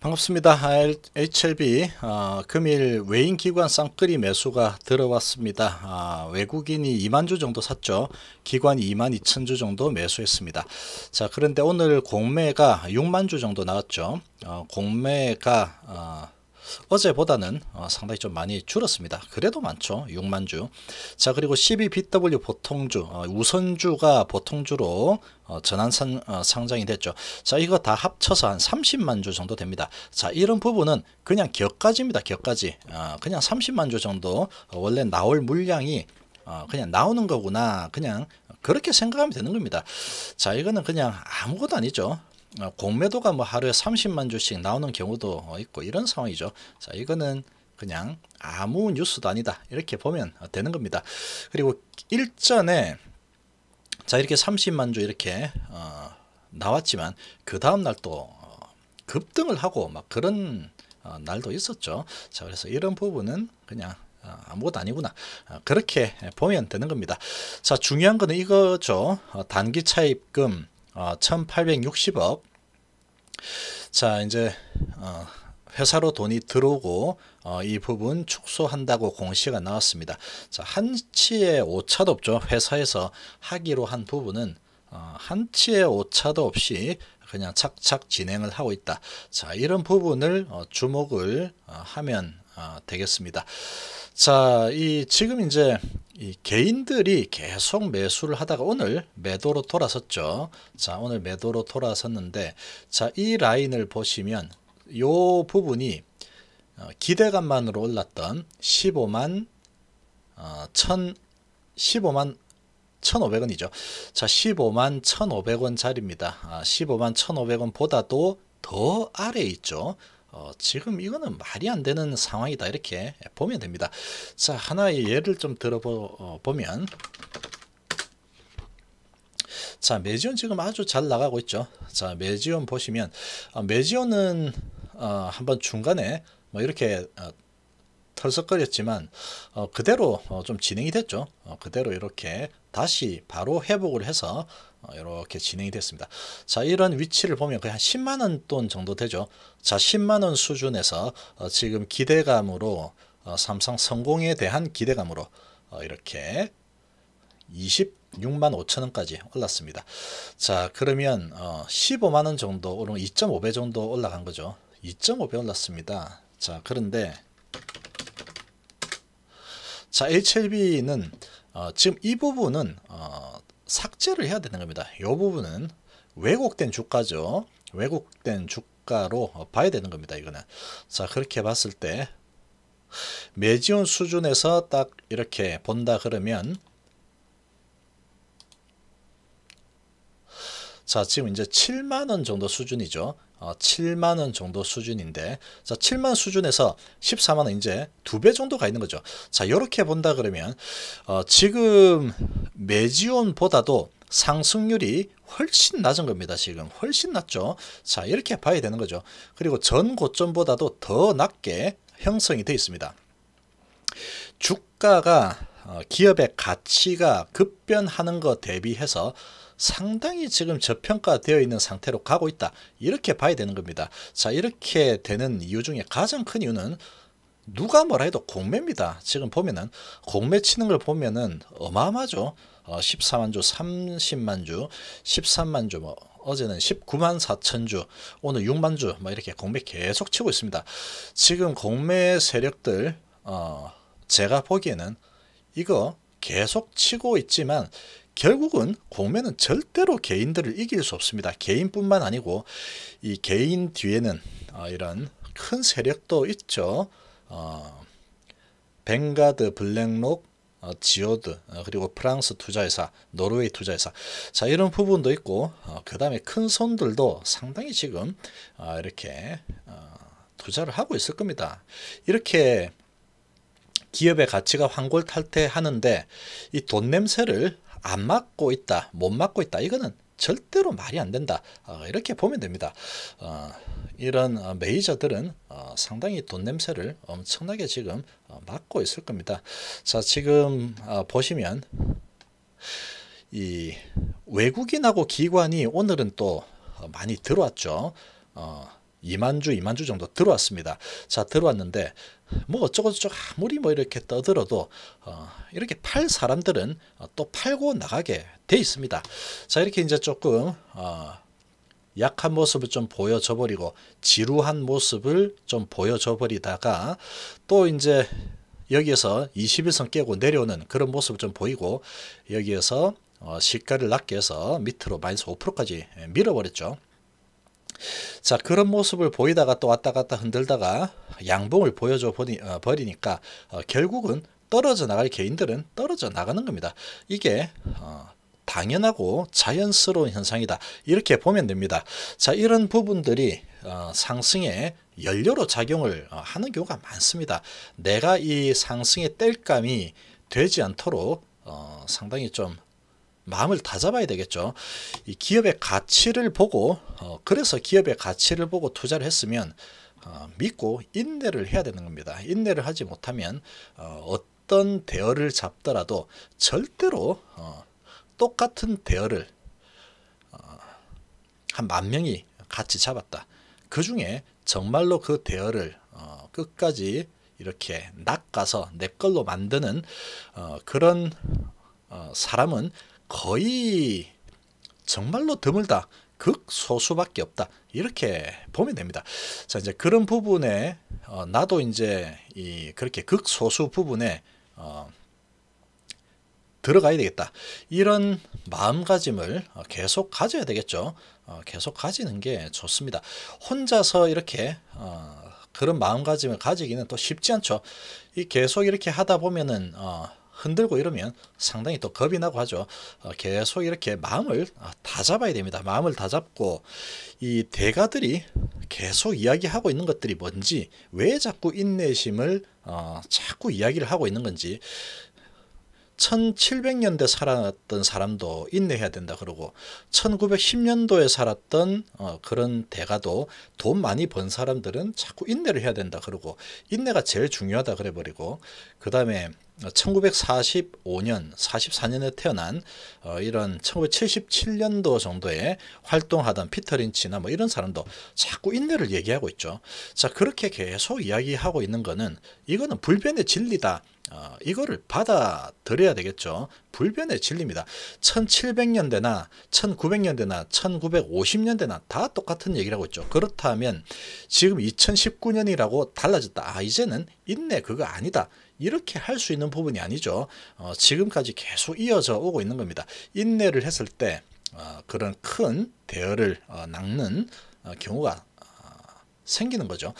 반갑습니다. HLB 어, 아, 금일 외인 기관 쌍끌이 매수가 들어왔습니다. 아, 외국인이 2만 주 정도 샀죠. 기관이 2만 2천 주 정도 매수했습니다. 자 그런데 오늘 공매가 6만 주 정도 나왔죠. 어, 공매가 어, 어제보다는 어, 상당히 좀 많이 줄었습니다. 그래도 많죠. 6만 주. 자 그리고 12BW 보통주 어, 우선주가 보통주로 어, 전환선 상장이 됐죠. 자 이거 다 합쳐서 한 30만 주 정도 됩니다. 자 이런 부분은 그냥 격까지입니다. 격가지 그냥 30만 주 정도 원래 나올 물량이 그냥 나오는 거구나 그냥 그렇게 생각하면 되는 겁니다. 자 이거는 그냥 아무것도 아니죠. 아, 공매도가 뭐 하루에 30만 주씩 나오는 경우도 있고 이런 상황이죠. 자, 이거는 그냥 아무 뉴스도 아니다. 이렇게 보면 되는 겁니다. 그리고 일전에 자, 이렇게 30만 주 이렇게 어, 나왔지만 그 다음 날또 어, 급등을 하고 막 그런 어, 날도 있었죠. 자, 그래서 이런 부분은 그냥 어, 아무것도 아니구나 어, 그렇게 보면 되는 겁니다 자 중요한 거는 이거죠 단기 차입금 1860억 자 이제 어, 회사로 돈이 들어오고 어, 이 부분 축소한다고 공시가 나왔습니다. 자 한치의 오차도 없죠. 회사에서 하기로 한 부분은 어, 한치의 오차도 없이 그냥 착착 진행을 하고 있다. 자 이런 부분을 어, 주목을 어, 하면 아, 되겠습니다. 자, 이 지금 이제 이 개인들이 계속 매수를 하다가 오늘 매도로 돌아섰죠. 자, 오늘 매도로 돌아섰는데 자, 이 라인을 보시면 요 부분이 어, 기대감만으로 올랐던 15만 어, 1 15만 1,500원이죠. 자, 15만 1,500원 짜리입니다. 아, 15만 1,500원보다도 더 아래 있죠. 어, 지금 이거는 말이 안 되는 상황이다 이렇게 보면 됩니다. 자 하나의 예를 좀 들어보면 어, 자 매지온 지금 아주 잘 나가고 있죠. 자 매지온 보시면 어, 매지온은 어, 한번 중간에 뭐 이렇게 어, 털썩거렸지만 어, 그대로 어, 좀 진행이 됐죠. 어, 그대로 이렇게 다시 바로 회복을 해서 어, 이렇게 진행이 됐습니다. 자 이런 위치를 보면 거의 한 10만원 돈 정도 되죠. 자 10만원 수준에서 어, 지금 기대감으로 어, 삼성 성공에 대한 기대감으로 이렇게 26만 5천원까지 올랐습니다. 자 그러면 15만원 정도 오른 2.5배 정도 올라간 거죠. 2.5배 올랐습니다. 자 그런데 자 HLB는 지금 이 부분은 어, 삭제를 해야 되는 겁니다. 이 부분은 왜곡된 주가죠. 왜곡된 주가로 봐야 되는 겁니다. 이거는. 자, 그렇게 봤을 때 매지온 수준에서 딱 이렇게 본다 그러면 자, 지금 이제 7만원 정도 수준이죠. 7만 어, 원 정도 수준인데 자 7만 수준에서 14만 원 이제 두 배 정도 가 있는 거죠. 자 이렇게 본다 그러면 어, 지금 매지온보다도 상승률이 훨씬 낮은 겁니다. 지금 훨씬 낮죠. 자 이렇게 봐야 되는 거죠. 그리고 전 고점보다도 더 낮게 형성이 되어 있습니다. 주가가 어, 기업의 가치가 급변하는 것 대비해서 상당히 지금 저평가되어 있는 상태로 가고 있다. 이렇게 봐야 되는 겁니다. 자, 이렇게 되는 이유 중에 가장 큰 이유는 누가 뭐라 해도 공매입니다. 지금 보면은 공매 치는 걸 보면은 어마어마하죠. 어, 14만 주, 30만 주, 13만 주, 뭐 어제는 19만 4천 주, 오늘 6만 주, 뭐 이렇게 공매 계속 치고 있습니다. 지금 공매 세력들 어, 제가 보기에는 이거 계속 치고 있지만 결국은 공매는 절대로 개인들을 이길 수 없습니다. 개인뿐만 아니고 이 개인 뒤에는 아, 이런 큰 세력도 있죠. 어, 벵가드, 블랙록, 어, 지오드 어, 그리고 프랑스 투자회사 노르웨이 투자회사 자 이런 부분도 있고 어, 그 다음에 큰 손들도 상당히 지금 아, 이렇게 어, 투자를 하고 있을 겁니다 이렇게 기업의 가치가 환골탈태하는데 이 돈 냄새를 안 맡고 있다, 못 맡고 있다. 이거는 절대로 말이 안 된다. 어, 이렇게 보면 됩니다. 어, 이런 어, 메이저들은 어, 상당히 돈 냄새를 엄청나게 지금 어, 맡고 있을 겁니다. 자, 지금 어, 보시면 이 외국인하고 기관이 오늘은 또 많이 들어왔죠. 어, 2만 주, 2만 주 정도 들어왔습니다. 자, 들어왔는데 뭐 어쩌고저쩌고 아무리 뭐 이렇게 떠들어도 어, 이렇게 팔 사람들은 어, 또 팔고 나가게 돼 있습니다. 자, 이렇게 이제 조금 어, 약한 모습을 좀 보여줘 버리고 지루한 모습을 좀 보여줘 버리다가 또 이제 여기에서 21선 깨고 내려오는 그런 모습을 좀 보이고 여기에서 어, 시가를 낮게 해서 밑으로 마이너스 5%까지 밀어버렸죠. 자 그런 모습을 보이다가 또 왔다 갔다 흔들다가 양봉을 보여줘 버리, 어, 버리니까 어, 결국은 떨어져 나갈 개인들은 떨어져 나가는 겁니다. 이게 어, 당연하고 자연스러운 현상이다. 이렇게 보면 됩니다. 자 이런 부분들이 어, 상승에 연료로 작용을 어, 하는 경우가 많습니다. 내가 이 상승의 뗄감이 되지 않도록 어, 상당히 좀 마음을 다잡아야 되겠죠. 이 기업의 가치를 보고 어, 그래서 기업의 가치를 보고 투자를 했으면 어, 믿고 인내를 해야 되는 겁니다. 인내를 하지 못하면 어, 떤 대어를 잡더라도 절대로 어, 똑같은 대어한만 어, 명이 같이 잡았다. 그 중에 정말로 그대어 어, 끝까지 이렇게 낚아서 내 걸로 만드는 어, 그런 사람은 거의 정말로 드물다. 극소수밖에 없다. 이렇게 보면 됩니다. 자, 이제 그런 부분에 어, 나도 이제 이 그렇게 극소수 부분에 어, 들어가야 되겠다. 이런 마음가짐을 어, 계속 가져야 되겠죠. 어, 계속 가지는 게 좋습니다. 혼자서 이렇게 어, 그런 마음가짐을 가지기는 또 쉽지 않죠. 이 계속 이렇게 하다 보면은 어, 흔들고 이러면 상당히 또 겁이 나고 하죠. 어, 계속 이렇게 마음을 어, 다 잡아야 됩니다. 마음을 다 잡고 이 대가들이 계속 이야기하고 있는 것들이 뭔지 왜 자꾸 인내심을 어, 자꾸 이야기를 하고 있는 건지 1700년대 살았던 사람도 인내해야 된다 그러고 1910년도에 살았던 어, 그런 대가도 돈 많이 번 사람들은 자꾸 인내를 해야 된다 그러고 인내가 제일 중요하다 그래 버리고 그 다음에 1945년, 44년에 태어난 어, 이런 1977년도 정도에 활동하던 피터 린치나 뭐 이런 사람도 자꾸 인내를 얘기하고 있죠. 자, 그렇게 계속 이야기하고 있는 거는 이거는 불변의 진리다. 어, 이거를 받아들여야 되겠죠. 불변의 진리입니다. 1700년대나 1900년대나 1950년대나 다 똑같은 얘기를하고있죠 그렇다면 지금 2019년이라고 달라졌다. 아, 이제는 인내 그거 아니다. 이렇게 할 수 있는 부분이 아니죠. 어, 지금까지 계속 이어져 오고 있는 겁니다. 인내를 했을 때 어, 그런 큰 대열을 어, 낚는 어, 경우가 어, 생기는 거죠.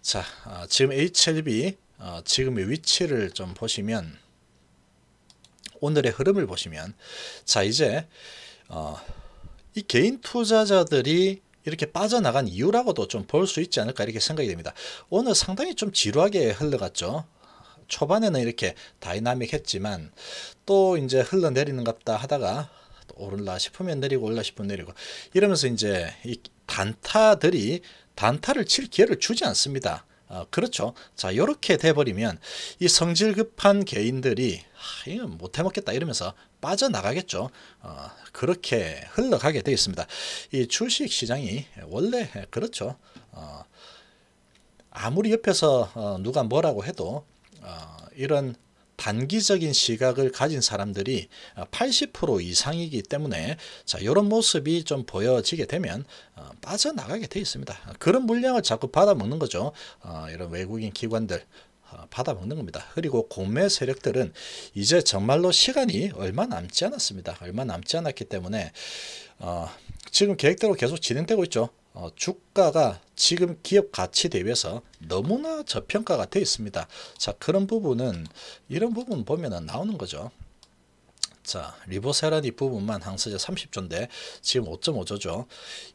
자, 어, 지금 HLB 지금의 위치를 좀 보시면 오늘의 흐름을 보시면 자 이제 이 개인 투자자들이 이렇게 빠져나간 이유라고도 좀 볼 수 있지 않을까 이렇게 생각이 됩니다. 오늘 상당히 좀 지루하게 흘러갔죠. 초반에는 이렇게 다이나믹했지만 또 이제 흘러내리는 같다 하다가 또 오를라 싶으면 내리고 올라 싶으면 내리고 이러면서 이제 이 단타들이 단타를 칠 기회를 주지 않습니다. 어, 그렇죠. 자, 이렇게 돼버리면 이 성질 급한 개인들이 아, 이건 못해먹겠다 이러면서 빠져나가겠죠. 어, 그렇게 흘러가게 되어 있습니다. 이 주식시장이 원래 그렇죠. 어, 아무리 옆에서 어, 누가 뭐라고 해도 어, 이런 단기적인 시각을 가진 사람들이 80% 이상이기 때문에 자 이런 모습이 좀 보여지게 되면 어, 빠져나가게 되어 있습니다. 그런 물량을 자꾸 받아먹는 거죠. 어, 이런 외국인 기관들 어, 받아먹는 겁니다. 그리고 공매 세력들은 이제 정말로 시간이 얼마 남지 않았습니다. 얼마 남지 않았기 때문에 어, 지금 계획대로 계속 진행되고 있죠. 어, 주가가 지금 기업 가치 대비해서 너무나 저평가가 되어 있습니다. 자, 그런 부분은 이런 부분 보면 나오는 거죠. 자, 리보세란 이 부분만 항서제 30조인데 지금 5.5조죠.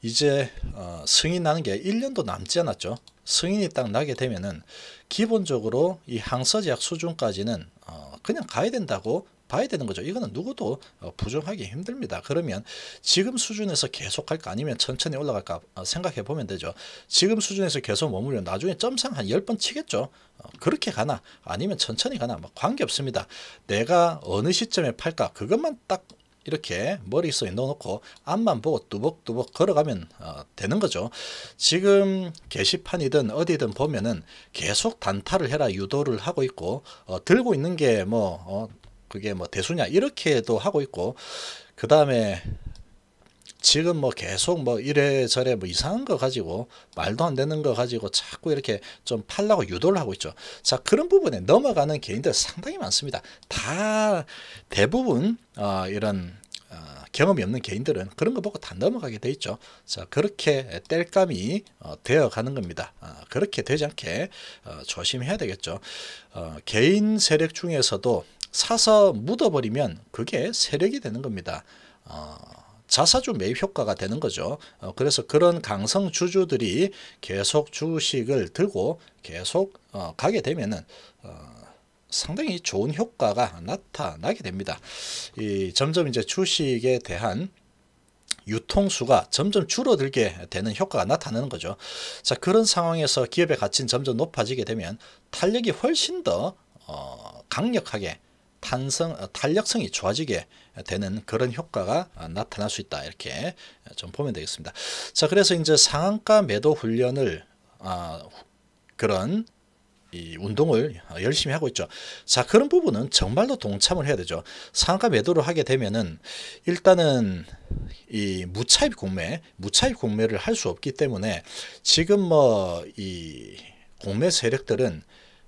이제 어, 승인하는 게 1년도 남지 않았죠. 승인이 딱 나게 되면은 기본적으로 이 항서제약 수준까지는 어, 그냥 가야 된다고 봐야 되는 거죠. 이거는 누구도 어, 부정하기 힘듭니다. 그러면 지금 수준에서 계속 할까 아니면 천천히 올라갈까 어, 생각해 보면 되죠. 지금 수준에서 계속 머물면 나중에 점상 한 10번 치겠죠. 어, 그렇게 가나 아니면 천천히 가나 뭐 관계없습니다. 내가 어느 시점에 팔까 그것만 딱 이렇게 머릿속에 넣어놓고 앞만 보고 뚜벅뚜벅 걸어가면 어, 되는 거죠. 지금 게시판이든 어디든 보면은 계속 단타를 해라 유도를 하고 있고 어, 들고 있는 게뭐 어, 그게 뭐 대수냐 이렇게도 하고 있고 그 다음에 지금 뭐 계속 뭐 이래저래 뭐 이상한 거 가지고 말도 안 되는 거 가지고 자꾸 이렇게 좀 팔라고 유도를 하고 있죠. 자 그런 부분에 넘어가는 개인들 상당히 많습니다. 다 대부분 어, 이런 어, 경험이 없는 개인들은 그런 거 보고 다 넘어가게 돼 있죠. 자 그렇게 뗄감이 어, 되어가는 겁니다. 어, 그렇게 되지 않게 어 조심해야 되겠죠. 어 개인 세력 중에서도 사서 묻어버리면 그게 세력이 되는 겁니다. 어, 자사주 매입 효과가 되는 거죠. 어, 그래서 그런 강성 주주들이 계속 주식을 들고 계속 어, 가게 되면은 어, 상당히 좋은 효과가 나타나게 됩니다. 이 점점 이제 주식에 대한 유통수가 점점 줄어들게 되는 효과가 나타나는 거죠. 자 그런 상황에서 기업의 가치는 점점 높아지게 되면 탄력이 훨씬 더 어, 강력하게 탄성 어, 탄력성이 좋아지게 되는 그런 효과가 어, 나타날 수 있다 이렇게 좀 보면 되겠습니다. 자 그래서 이제 상한가 매도 훈련을 아, 그런 이 운동을 어, 열심히 하고 있죠. 자 그런 부분은 정말로 동참을 해야 되죠. 상한가 매도를 하게 되면은 일단은 이 무차입 공매 무차입 공매를 할 수 없기 때문에 지금 뭐 이 공매 세력들은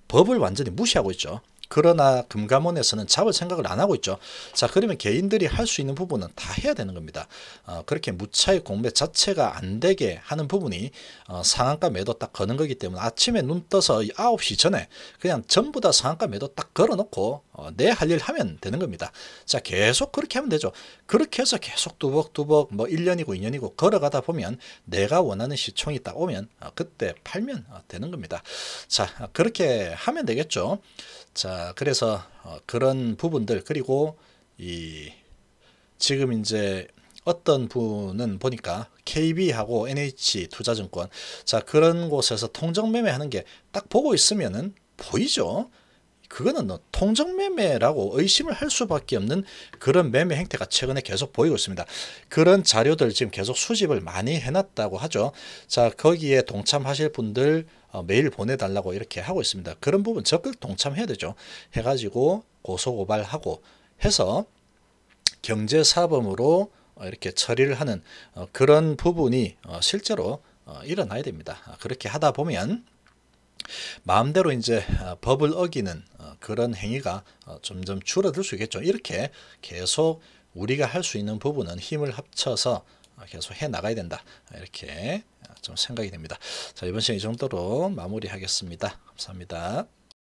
법을 완전히 무시하고 있죠. 그러나 금감원에서는 잡을 생각을 안 하고 있죠. 자 그러면 개인들이 할 수 있는 부분은 다 해야 되는 겁니다. 어, 그렇게 무차익 공매 자체가 안 되게 하는 부분이 어, 상한가 매도 딱 거는 거기 때문에 아침에 눈 떠서 9시 전에 그냥 전부 다 상한가 매도 딱 걸어놓고 어, 내할 일 하면 되는 겁니다. 자 계속 그렇게 하면 되죠. 그렇게 해서 계속 두벅두벅 뭐 1년이고 2년이고 걸어가다 보면 내가 원하는 시총이 딱 오면 어, 그때 팔면 어, 되는 겁니다. 자 어, 그렇게 하면 되겠죠. 자, 그래서 어, 그런 부분들 그리고 이 지금 이제 어떤 분은 보니까 KB하고 NH 투자증권 자 그런 곳에서 통정매매하는 게 딱 보고 있으면은 보이죠. 그거는 통정매매라고 의심을 할 수밖에 없는 그런 매매 행태가 최근에 계속 보이고 있습니다. 그런 자료들 지금 계속 수집을 많이 해놨다고 하죠. 자 거기에 동참하실 분들 매일 어, 보내달라고 이렇게 하고 있습니다. 그런 부분 적극 동참해야 되죠. 해가지고 고소고발하고 해서 경제사범으로 어, 이렇게 처리를 하는 어, 그런 부분이 실제로 일어나야 됩니다. 아, 그렇게 하다 보면 마음대로 이제 아, 법을 어기는 그런 행위가 점점 줄어들 수 있겠죠. 이렇게 계속 우리가 할 수 있는 부분은 힘을 합쳐서 아, 계속 해 나가야 된다. 아, 이렇게 아, 좀 생각이 됩니다. 자, 이번 시간 이 정도로 마무리하겠습니다. 감사합니다.